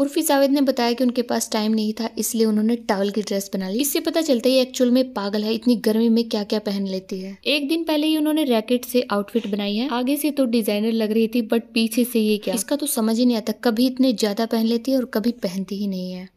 उर्फी जावेद ने बताया कि उनके पास टाइम नहीं था इसलिए उन्होंने टावल की ड्रेस बना ली इससे पता चलता है ये एक्चुअल में पागल है इतनी गर्मी में क्या क्या पहन लेती है एक दिन पहले ही उन्होंने रैकेट से आउटफिट बनाई है आगे से तो डिजाइनर लग रही थी बट पीछे से ये क्या इसका तो समझ ही नहीं आता कभी इतने ज्यादा पहन लेती है और कभी पहनती ही नहीं है